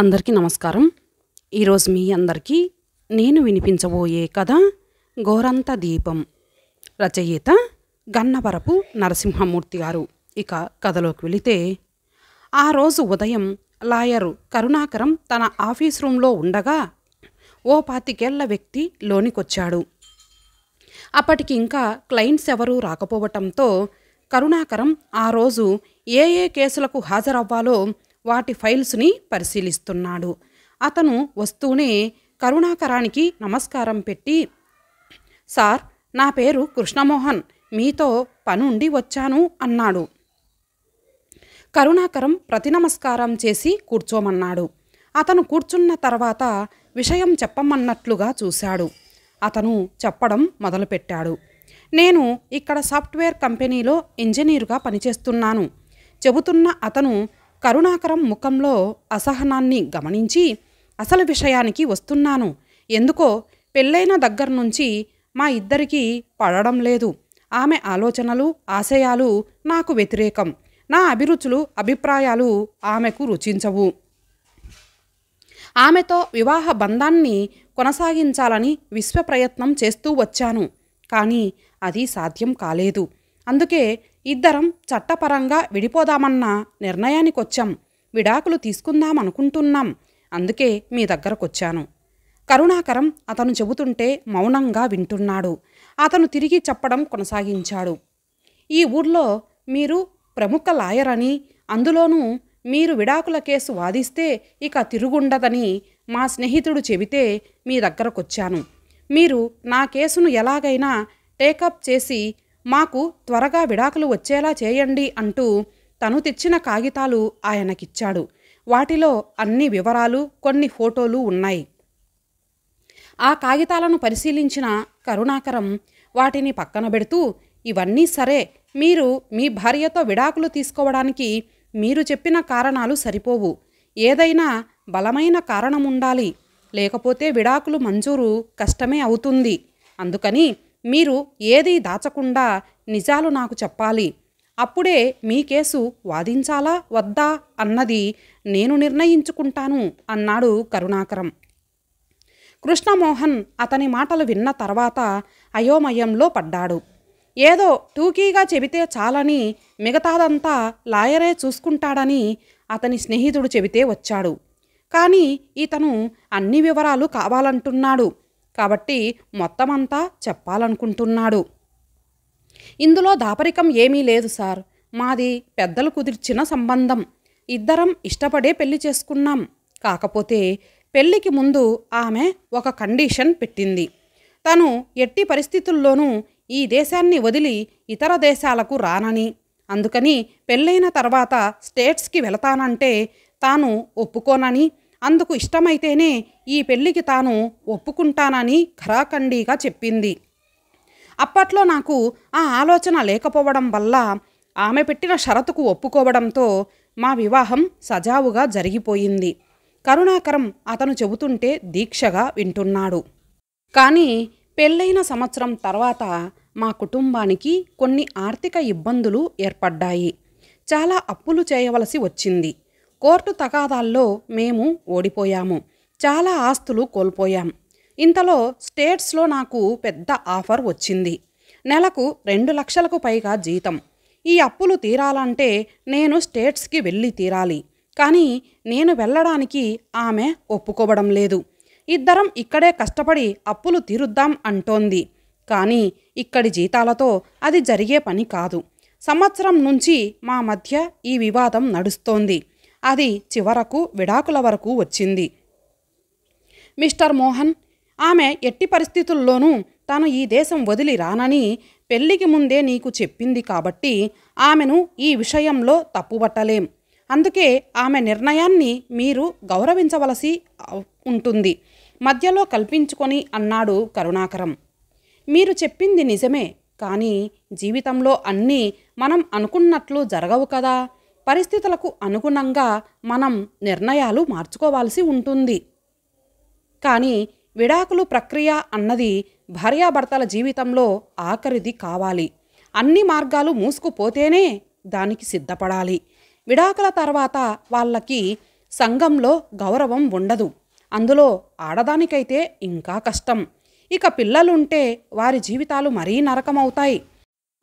అందరికీ నమస్కారం ఈరోజు మీ అందరికీ నేను వినిపించబోయే కథ గోరంత దీపం రచయిత గన్నవరపు నరసింహమూర్తి గారు ఇక కథలోకి వెళితే ఆ రోజు ఉదయం లాయరు కరుణాకరం తన ఆఫీస్ రూంలో ఉండగా ఓ పాతికేళ్ల వ్యక్తి లోనికొచ్చాడు అప్పటికి ఇంకా క్లయింట్స్ ఎవరూ రాకపోవటంతో కరుణాకరం ఆ రోజు ఏ ఏ కేసులకు హాజరవ్వాలో వాటి ఫైల్స్ని పరిశీలిస్తున్నాడు అతను వస్తూనే కరుణాకరానికి నమస్కారం పెట్టి సార్ నా పేరు కృష్ణమోహన్ మీతో పనుండి వచ్చాను అన్నాడు కరుణాకరం ప్రతి నమస్కారం చేసి కూర్చోమన్నాడు అతను కూర్చున్న తర్వాత విషయం చెప్పమన్నట్లుగా చూశాడు అతను చెప్పడం మొదలుపెట్టాడు నేను ఇక్కడ సాఫ్ట్వేర్ కంపెనీలో ఇంజనీరుగా పనిచేస్తున్నాను చెబుతున్న అతను కరుణాకరం ముఖంలో అసహనాన్ని గమనించి అసలు విషయానికి వస్తున్నాను ఎందుకో పెళ్ళైన దగ్గర నుంచి మా ఇద్దరికీ పడడం లేదు ఆమె ఆలోచనలు ఆశయాలు నాకు వ్యతిరేకం నా అభిరుచులు అభిప్రాయాలు ఆమెకు రుచించవు ఆమెతో వివాహ బంధాన్ని కొనసాగించాలని విశ్వ ప్రయత్నం చేస్తూ వచ్చాను కానీ అది సాధ్యం కాలేదు అందుకే ఇద్దరం చట్టపరంగా విడిపోదామన్న నిర్ణయానికొచ్చాం విడాకులు తీసుకుందామనుకుంటున్నాం అందుకే మీ దగ్గరకొచ్చాను కరుణాకరం అతను చెబుతుంటే మౌనంగా వింటున్నాడు అతను తిరిగి చెప్పడం కొనసాగించాడు ఈ ఊర్లో మీరు ప్రముఖ లాయర్ అని అందులోనూ మీరు విడాకుల కేసు వాదిస్తే ఇక తిరుగుండదని మా స్నేహితుడు చెబితే మీ దగ్గరకొచ్చాను మీరు నా కేసును ఎలాగైనా టేకప్ చేసి మాకు త్వరగా విడాకులు వచ్చేలా చేయండి అంటూ తను తెచ్చిన కాగితాలు ఆయనకిచ్చాడు వాటిలో అన్ని వివరాలు కొన్ని ఫోటోలు ఉన్నాయి ఆ కాగితాలను పరిశీలించిన కరుణాకరం వాటిని పక్కన పెడుతూ ఇవన్నీ సరే మీరు మీ భార్యతో విడాకులు తీసుకోవడానికి మీరు చెప్పిన కారణాలు సరిపోవు ఏదైనా బలమైన కారణం ఉండాలి లేకపోతే విడాకులు మంజూరు కష్టమే అవుతుంది అందుకని మీరు ఏదీ దాచకుండా నిజాలు నాకు చెప్పాలి అప్పుడే మీ కేసు వాదించాలా వద్దా అన్నది నేను నిర్ణయించుకుంటాను అన్నాడు కరుణాకరం కృష్ణమోహన్ అతని మాటలు విన్న తర్వాత అయోమయంలో పడ్డాడు ఏదో టూకీగా చెబితే చాలని మిగతాదంతా లాయరే చూసుకుంటాడని అతని స్నేహితుడు చెబితే వచ్చాడు కానీ ఇతను అన్ని వివరాలు కావాలంటున్నాడు కాబట్టి మొత్తమంతా చెప్పాలనుకుంటున్నాడు ఇందులో దాపరికం ఏమీ లేదు సార్ మాది పెద్దలు కుదిర్చిన సంబంధం ఇద్దరం ఇష్టపడే పెళ్లి చేసుకున్నాం కాకపోతే పెళ్లికి ముందు ఆమె ఒక కండిషన్ పెట్టింది తను ఎట్టి పరిస్థితుల్లోనూ ఈ దేశాన్ని వదిలి ఇతర దేశాలకు రానని అందుకని పెళ్ళైన తర్వాత స్టేట్స్కి వెళతానంటే తాను ఒప్పుకోనని అందుకు ఇష్టమైతేనే ఈ పెళ్లికి తాను ఒప్పుకుంటానని ఖరాఖండీగా చెప్పింది అప్పట్లో నాకు ఆ ఆలోచన లేకపోవడం వల్ల ఆమె పెట్టిన షరతుకు ఒప్పుకోవడంతో మా వివాహం సజావుగా జరిగిపోయింది కరుణాకరం అతను చెబుతుంటే దీక్షగా వింటున్నాడు కానీ పెళ్ళైన సంవత్సరం తర్వాత మా కుటుంబానికి కొన్ని ఆర్థిక ఇబ్బందులు ఏర్పడ్డాయి చాలా అప్పులు చేయవలసి వచ్చింది కోర్టు తగాదాల్లో మేము ఓడిపోయాము చాలా ఆస్తులు కోల్పోయాం ఇంతలో స్టేట్స్లో నాకు పెద్ద ఆఫర్ వచ్చింది నెలకు రెండు లక్షలకు పైగా జీతం ఈ అప్పులు తీరాలంటే నేను స్టేట్స్కి వెళ్ళి తీరాలి కానీ నేను వెళ్ళడానికి ఆమె ఒప్పుకోవడం లేదు ఇద్దరం ఇక్కడే కష్టపడి అప్పులు తీరుద్దాం అంటోంది కానీ ఇక్కడి జీతాలతో అది జరిగే పని కాదు సంవత్సరం నుంచి మా మధ్య ఈ వివాదం నడుస్తోంది అది చివరకు విడాకుల వరకు వచ్చింది మిస్టర్ మోహన్ ఆమె ఎట్టి పరిస్థితుల్లోనూ తాను ఈ దేశం వదిలి రానని పెళ్లికి ముందే నీకు చెప్పింది కాబట్టి ఆమెను ఈ విషయంలో తప్పుబట్టలేం అందుకే ఆమె నిర్ణయాన్ని మీరు గౌరవించవలసి ఉంటుంది మధ్యలో కల్పించుకొని అన్నాడు కరుణాకరం మీరు చెప్పింది నిజమే కానీ జీవితంలో అన్నీ మనం అనుకున్నట్లు జరగవు కదా పరిస్థితులకు అనుగుణంగా మనం నిర్ణయాలు మార్చుకోవాల్సి ఉంటుంది కానీ విడాకులు ప్రక్రియ అన్నది భార్యాభర్తల జీవితంలో ఆఖరిది కావాలి అన్ని మార్గాలు మూసుకుపోతేనే దానికి సిద్ధపడాలి విడాకుల తర్వాత వాళ్ళకి సంఘంలో గౌరవం ఉండదు అందులో ఆడదానికైతే ఇంకా కష్టం ఇక పిల్లలుంటే వారి జీవితాలు మరీ నరకమవుతాయి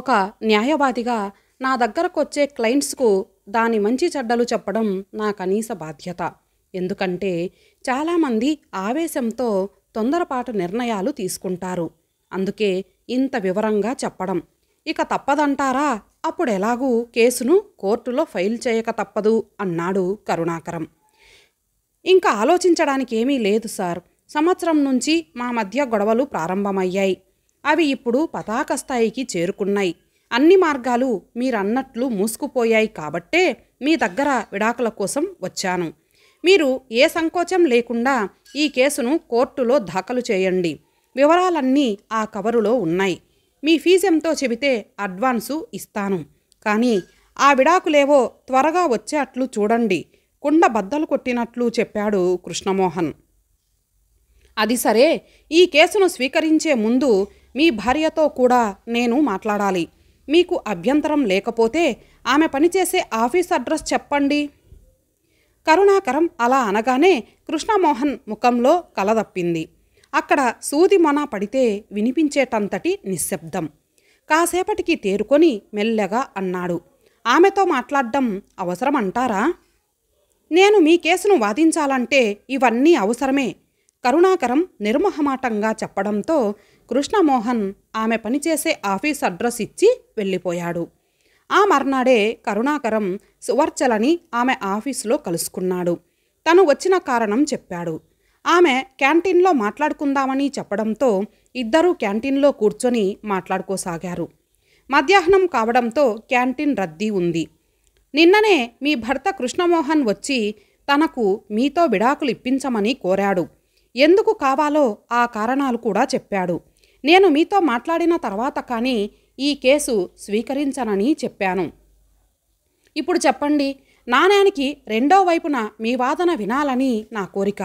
ఒక న్యాయవాదిగా నా దగ్గరకు వచ్చే క్లయింట్స్కు దాని మంచి చెడ్డలు చెప్పడం నా కనీస బాధ్యత ఎందుకంటే చాలామంది ఆవేశంతో తొందరపాటు నిర్ణయాలు తీసుకుంటారు అందుకే ఇంత వివరంగా చెప్పడం ఇక తప్పదంటారా అప్పుడు ఎలాగూ కేసును కోర్టులో ఫైల్ చేయక తప్పదు అన్నాడు కరుణాకరం ఇంకా ఆలోచించడానికి ఏమీ లేదు సార్ సంవత్సరం నుంచి మా మధ్య గొడవలు ప్రారంభమయ్యాయి అవి ఇప్పుడు పతాక స్థాయికి చేరుకున్నాయి అన్ని మార్గాలు మీరన్నట్లు మూసుకుపోయాయి కాబట్టే మీ దగ్గర విడాకుల కోసం వచ్చాను మీరు ఏ సంకోచం లేకుండా ఈ కేసును కోర్టులో దాఖలు చేయండి వివరాలన్నీ ఆ కవరులో ఉన్నాయి మీ ఫీజు ఎంతో చెబితే అడ్వాన్సు ఇస్తాను కానీ ఆ విడాకులేవో త్వరగా వచ్చే అట్లు చూడండి కుండ బద్దలు కొట్టినట్లు చెప్పాడు కృష్ణమోహన్ అది సరే ఈ కేసును స్వీకరించే ముందు మీ భార్యతో కూడా నేను మాట్లాడాలి మీకు అభ్యంతరం లేకపోతే ఆమె పనిచేసే ఆఫీస్ అడ్రస్ చెప్పండి కరుణాకరం అలా అనగానే కృష్ణమోహన్ ముఖంలో కలదప్పింది అక్కడ సూది మొన పడితే వినిపించేటంతటి నిశ్శబ్దం కాసేపటికి తేరుకొని మెల్లగా అన్నాడు ఆమెతో మాట్లాడడం అవసరమంటారా నేను మీ కేసును వాదించాలంటే ఇవన్నీ అవసరమే కరుణాకరం నిర్మహమాటంగా చెప్పడంతో కృష్ణమోహన్ ఆమె పనిచేసే ఆఫీస్ అడ్రస్ ఇచ్చి వెళ్ళిపోయాడు ఆ మర్నాడే కరుణాకరం సువర్చలని ఆమె ఆఫీసులో కలుసుకున్నాడు తను వచ్చిన కారణం చెప్పాడు ఆమె క్యాంటీన్లో మాట్లాడుకుందామని చెప్పడంతో ఇద్దరూ క్యాంటీన్లో కూర్చొని మాట్లాడుకోసాగారు మధ్యాహ్నం కావడంతో క్యాంటీన్ రద్దీ ఉంది నిన్ననే మీ భర్త కృష్ణమోహన్ వచ్చి తనకు మీతో విడాకులు ఇప్పించమని కోరాడు ఎందుకు కావాలో ఆ కారణాలు కూడా చెప్పాడు నేను మీతో మాట్లాడిన తర్వాత కానీ ఈ కేసు స్వీకరించనని చెప్పాను ఇప్పుడు చెప్పండి నాణ్యానికి రెండో వైపున మీ వాదన వినాలని నా కోరిక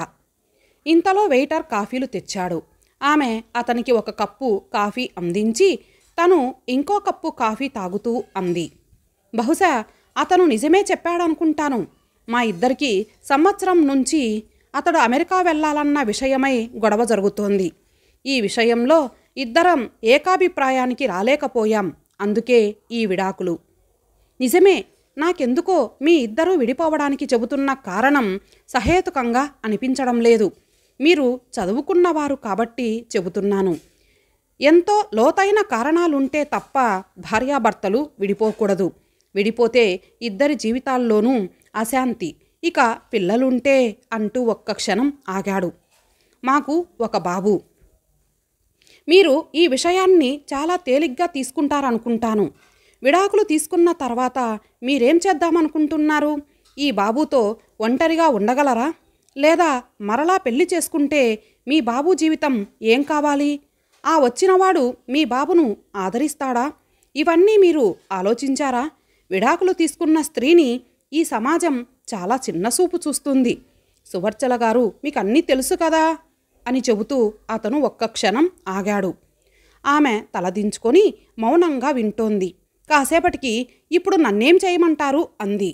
ఇంతలో వెయిటర్ కాఫీలు తెచ్చాడు ఆమె అతనికి ఒక కప్పు కాఫీ అందించి తను ఇంకో కప్పు కాఫీ తాగుతూ అంది బహుశా అతను నిజమే చెప్పాడనుకుంటాను మా ఇద్దరికి సంవత్సరం నుంచి అతడు అమెరికా వెళ్ళాలన్న విషయమై గొడవ జరుగుతోంది ఈ విషయంలో ఇద్దరం ఏకాభిప్రాయానికి రాలేకపోయాం అందుకే ఈ విడాకులు నిజమే నాకెందుకో మీ ఇద్దరూ విడిపోవడానికి చెబుతున్న కారణం సహేతుకంగా అనిపించడం లేదు మీరు చదువుకున్నవారు కాబట్టి చెబుతున్నాను ఎంతో లోతైన కారణాలుంటే తప్ప భార్యాభర్తలు విడిపోకూడదు విడిపోతే ఇద్దరి జీవితాల్లోనూ అశాంతి ఇక పిల్లలుంటే అంటూ ఒక్క క్షణం ఆగాడు మాకు ఒక బాబు మీరు ఈ విషయాన్ని చాలా తేలిగ్గా తీసుకుంటారనుకుంటాను విడాకులు తీసుకున్న తర్వాత మీరేం చేద్దామనుకుంటున్నారు ఈ బాబుతో ఒంటరిగా ఉండగలరా లేదా మరలా పెళ్లి చేసుకుంటే మీ బాబు జీవితం ఏం కావాలి ఆ వచ్చినవాడు మీ బాబును ఆదరిస్తాడా ఇవన్నీ మీరు ఆలోచించారా విడాకులు తీసుకున్న స్త్రీని ఈ సమాజం చాలా చిన్న చూపు చూస్తుంది సువర్చల గారు మీకు అన్నీ తెలుసు కదా అని చెబుతూ అతను ఒక్క క్షణం ఆగాడు ఆమె తలదించుకొని మౌనంగా వింటోంది కాసేపటికి ఇప్పుడు నన్నేం చేయమంటారు అంది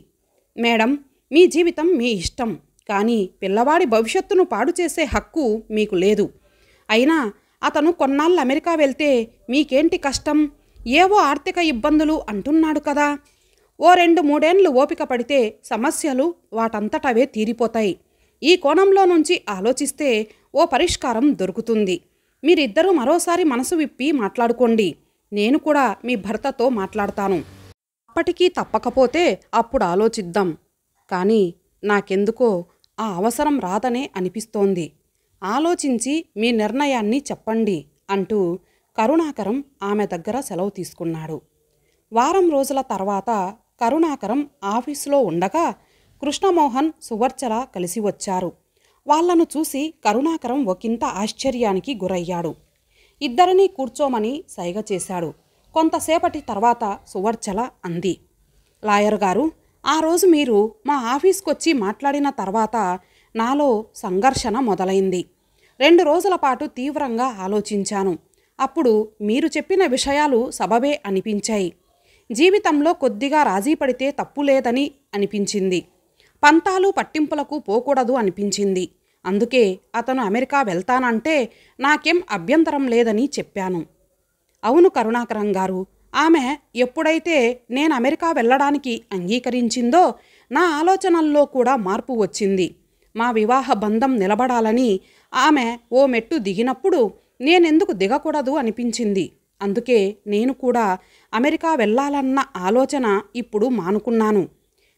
మేడం మీ జీవితం మీ ఇష్టం కానీ పిల్లవాడి భవిష్యత్తును పాడు చేసే హక్కు మీకు లేదు అయినా అతను కొన్నాళ్ళు అమెరికా వెళ్తే మీకేంటి కష్టం ఏవో ఆర్థిక ఇబ్బందులు అంటున్నాడు కదా ఓ రెండు మూడేండ్లు ఓపిక పడితే సమస్యలు వాటంతటవే తీరిపోతాయి ఈ కోణంలో నుంచి ఆలోచిస్తే ఓ పరిష్కారం దొరుకుతుంది మీరిద్దరూ మరోసారి మనసు విప్పి మాట్లాడుకోండి నేను కూడా మీ భర్తతో మాట్లాడతాను అప్పటికీ తప్పకపోతే అప్పుడు ఆలోచిద్దాం కానీ నాకెందుకో ఆ అవసరం రాదనే అనిపిస్తోంది ఆలోచించి మీ నిర్ణయాన్ని చెప్పండి అంటూ కరుణాకరం ఆమె దగ్గర సెలవు తీసుకున్నాడు వారం రోజుల తర్వాత కరుణాకరం ఆఫీసులో ఉండగా కృష్ణమోహన్ సువర్చల కలిసి వచ్చారు వాళ్లను చూసి కరుణాకరం ఒకంత ఆశ్చర్యానికి గురయ్యాడు ఇద్దరినీ కూర్చోమని సైగ చేశాడు కొంతసేపటి తర్వాత సువర్చల అంది లాయర్ గారు ఆ రోజు మీరు మా ఆఫీస్కొచ్చి మాట్లాడిన తర్వాత నాలో సంఘర్షణ మొదలైంది రెండు రోజుల పాటు తీవ్రంగా ఆలోచించాను అప్పుడు మీరు చెప్పిన విషయాలు సబబే అనిపించాయి జీవితంలో కొద్దిగా రాజీ పడితే తప్పు లేదని అనిపించింది పంతాలు పట్టింపులకు పోకూడదు అనిపించింది అందుకే అతను అమెరికా వెళ్తానంటే నాకేం అభ్యంతరం లేదని చెప్పాను అవును కరుణాకరం గారు ఆమె ఎప్పుడైతే నేను అమెరికా వెళ్ళడానికి అంగీకరించిందో నా ఆలోచనల్లో కూడా మార్పు వచ్చింది మా వివాహ బంధం నిలబడాలని ఆమె ఓ మెట్టు దిగినప్పుడు నేనెందుకు దిగకూడదు అనిపించింది అందుకే నేను కూడా అమెరికా వెళ్ళాలన్న ఆలోచన ఇప్పుడు మానుకున్నాను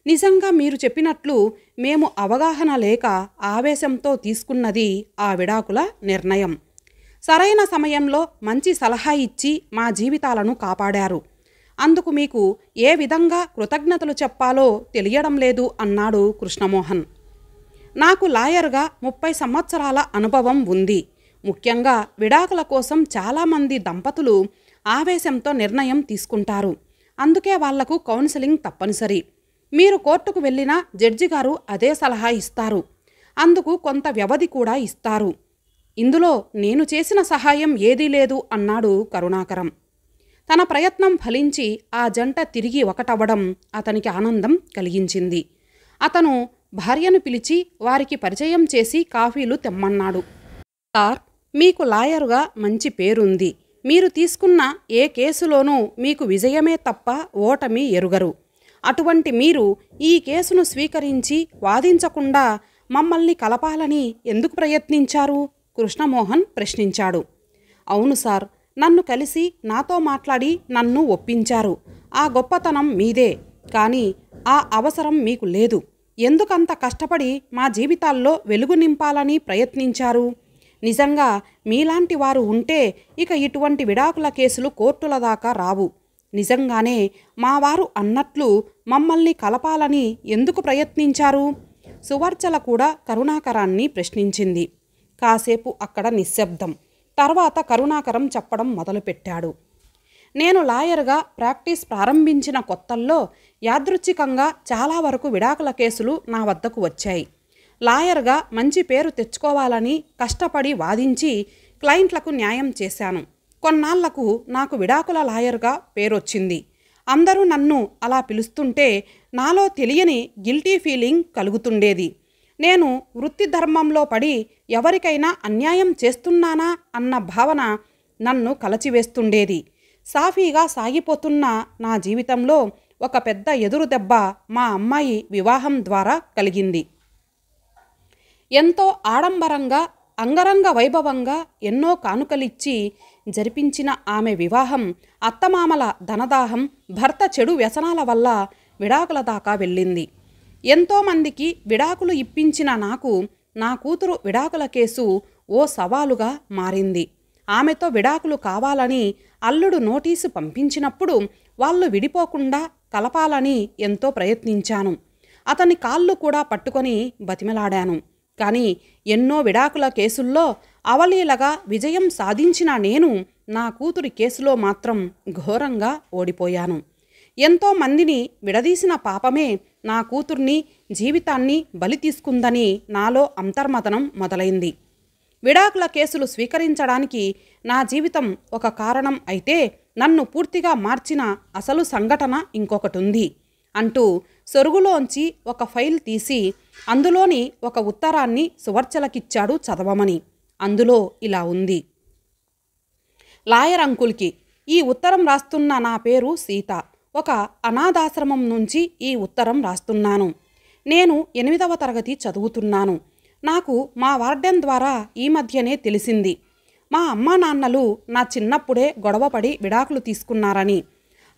నిజంగా మీరు చెప్పినట్లు మేము అవగాహన లేక ఆవేశంతో తీసుకున్నది ఆ విడాకుల నిర్ణయం సరైన సమయంలో మంచి సలహా ఇచ్చి మా జీవితాలను కాపాడారు అందుకు మీకు ఏ విధంగా కృతజ్ఞతలు చెప్పాలో తెలియడం లేదు అన్నాడు కృష్ణమోహన్ నాకు లాయర్గా ముప్పై సంవత్సరాల అనుభవం ఉంది ముఖ్యంగా విడాకుల కోసం చాలామంది దంపతులు ఆవేశంతో నిర్ణయం తీసుకుంటారు అందుకే వాళ్లకు కౌన్సిలింగ్ తప్పనిసరి మీరు కోర్టుకు వెళ్ళినా జడ్జి గారు అదే సలహా ఇస్తారు అందుకు కొంత వ్యవధి కూడా ఇస్తారు ఇందులో నేను చేసిన సహాయం ఏదీ లేదు అన్నాడు కరుణాకరం తన ప్రయత్నం ఫలించి ఆ జంట తిరిగి ఒకటవ్వడం అతనికి ఆనందం కలిగించింది అతను భార్యను పిలిచి వారికి పరిచయం చేసి కాఫీలు తెమ్మన్నాడు సార్ మీకు లాయరుగా మంచి పేరుంది మీరు తీసుకున్న ఏ కేసులోనూ మీకు విజయమే తప్ప ఓటమి ఎరుగరు అటువంటి మీరు ఈ కేసును స్వీకరించి వాదించకుండా మమ్మల్ని కలపాలని ఎందుకు ప్రయత్నించారు కృష్ణమోహన్ ప్రశ్నించాడు అవును సార్ నన్ను కలిసి నాతో మాట్లాడి నన్ను ఒప్పించారు ఆ గొప్పతనం మీదే కానీ ఆ అవసరం మీకు లేదు ఎందుకంత కష్టపడి మా జీవితాల్లో వెలుగు నింపాలని ప్రయత్నించారు నిజంగా మీలాంటి వారు ఉంటే ఇక ఇటువంటి విడాకుల కేసులు కోర్టుల దాకా రావు నిజంగానే మావారు అన్నట్లు మమ్మల్ని కలపాలని ఎందుకు ప్రయత్నించారు సువర్చల కూడా కరుణాకరాన్ని ప్రశ్నించింది కాసేపు అక్కడ నిశ్శబ్దం తర్వాత కరుణాకరం చెప్పడం మొదలుపెట్టాడు నేను లాయర్గా ప్రాక్టీస్ ప్రారంభించిన కొత్తల్లో యాదృచ్ఛికంగా చాలా వరకు విడాకుల కేసులు నా వద్దకు వచ్చాయి లాయర్గా మంచి పేరు తెచ్చుకోవాలని కష్టపడి వాదించి క్లయింట్లకు న్యాయం చేశాను కొన్నాళ్లకు నాకు విడాకుల లాయర్గా పేరొచ్చింది అందరూ నన్ను అలా పిలుస్తుంటే నాలో తెలియని గిల్టీ ఫీలింగ్ కలుగుతుండేది నేను వృత్తి ధర్మంలో పడి ఎవరికైనా అన్యాయం చేస్తున్నానా అన్న భావన నన్ను కలచివేస్తుండేది సాఫీగా సాగిపోతున్న నా జీవితంలో ఒక పెద్ద ఎదురు దెబ్బ మా అమ్మాయి వివాహం ద్వారా కలిగింది ఎంతో ఆడంబరంగా అంగరంగ వైభవంగా ఎన్నో కానుకలిచ్చి జరిపించిన ఆమె వివాహం అత్తమామల ధనదాహం భర్త చెడు వ్యసనాల వల్ల విడాకుల దాకా వెళ్ళింది ఎంతోమందికి విడాకులు ఇప్పించిన నాకు నా కూతురు విడాకుల కేసు ఓ సవాలుగా మారింది ఆమెతో విడాకులు కావాలని అల్లుడు నోటీసు పంపించినప్పుడు వాళ్ళు విడిపోకుండా కలపాలని ఎంతో ప్రయత్నించాను అతని కాళ్ళు కూడా పట్టుకొని బతిమలాడాను కానీ ఎన్నో విడాకుల కేసుల్లో అవలీలగా విజయం సాధించిన నేను నా కూతురి కేసులో మాత్రం ఘోరంగా ఓడిపోయాను ఎంతో మందిని విడదీసిన పాపమే నా కూతుర్ని జీవితాన్ని బలి తీసుకుందని నాలో అంతర్మతనం మొదలైంది విడాకుల కేసులు స్వీకరించడానికి నా జీవితం ఒక కారణం అయితే నన్ను పూర్తిగా మార్చిన అసలు సంఘటన ఇంకొకటి ఉంది అంటూ సొరుగులోంచి ఒక ఫైల్ తీసి అందులోని ఒక ఉత్తరాన్ని సువర్చలకిచ్చాడు చదవమని అందులో ఇలా ఉంది లాయర్ అంకుల్కి ఈ ఉత్తరం రాస్తున్న నా పేరు సీత ఒక అనాథాశ్రమం నుంచి ఈ ఉత్తరం రాస్తున్నాను నేను ఎనిమిదవ తరగతి చదువుతున్నాను నాకు మా వార్డెన్ ద్వారా ఈ మధ్యనే తెలిసింది మా అమ్మా నాన్నలు నా చిన్నప్పుడే గొడవపడి విడాకులు తీసుకున్నారని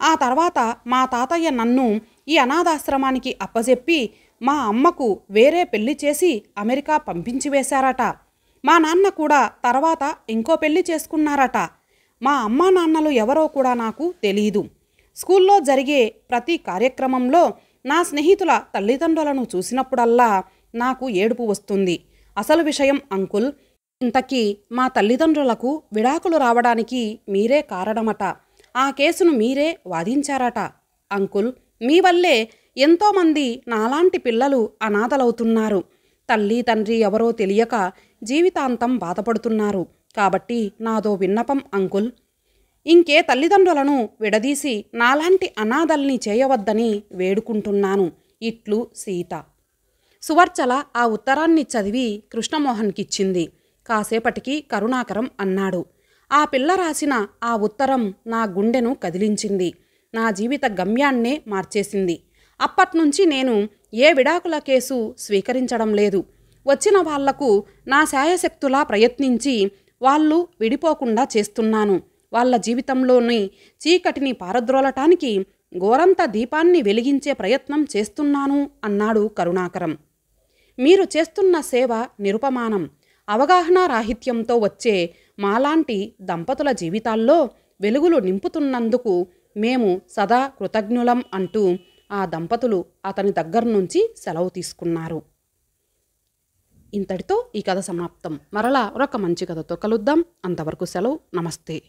ఆ తర్వాత మా తాతయ్య నన్ను ఈ అనాథాశ్రమానికి అప్పజెప్పి మా అమ్మకు వేరే పెళ్లి చేసి అమెరికా పంపించి వేశారట మా నాన్న కూడా తర్వాత ఇంకో పెళ్లి చేసుకున్నారట మా అమ్మా నాన్నలు ఎవరో కూడా నాకు తెలియదు స్కూల్లో జరిగే ప్రతి కార్యక్రమంలో నా స్నేహితుల తల్లిదండ్రులను చూసినప్పుడల్లా నాకు ఏడుపు వస్తుంది అసలు విషయం అంకుల్ ఇంతకీ మా తల్లిదండ్రులకు విడాకులు రావడానికి మీరే కారణమట ఆ కేసును మీరే వాదించారట అంకుల్ మీ వల్లే ఎంతోమంది నాలాంటి పిల్లలు అనాథలవుతున్నారు తల్లి తండ్రి ఎవరో తెలియక జీవితాంతం బాధపడుతున్నారు కాబట్టి నాదో విన్నపం అంకుల్ ఇంకే తల్లిదండ్రులను విడదీసి నాలాంటి అనాథల్ని చేయవద్దని వేడుకుంటున్నాను ఇట్లు సీత సువర్చల ఆ ఉత్తరాన్ని చదివి కృష్ణమోహన్కిచ్చింది కాసేపటికి కరుణాకరం అన్నాడు ఆ పిల్ల రాసిన ఆ ఉత్తరం నా గుండెను కదిలించింది నా జీవిత గమ్యాన్నే మార్చేసింది అప్పట్నుంచి నేను ఏ విడాకుల కేసు స్వీకరించడం లేదు వచ్చిన వాళ్లకు నా శాయశక్తులా ప్రయత్నించి వాళ్ళు విడిపోకుండా చేస్తున్నాను వాళ్ళ జీవితంలోని చీకటిని పారద్రోలటానికి గోరంత దీపాన్ని వెలిగించే ప్రయత్నం చేస్తున్నాను అన్నాడు కరుణాకరం మీరు చేస్తున్న సేవ నిరుపమానం అవగాహన రాహిత్యంతో వచ్చే మాలాంటి దంపతుల జీవితాల్లో వెలుగులు నింపుతున్నందుకు మేము సదా కృతజ్ఞులం అంటూ ఆ దంపతులు అతని దగ్గర నుంచి సెలవు తీసుకున్నారు ఇంతటితో ఈ కథ సమాప్తం మరలా ఒక మంచి కథతో కలుద్దాం అంతవరకు సెలవు నమస్తే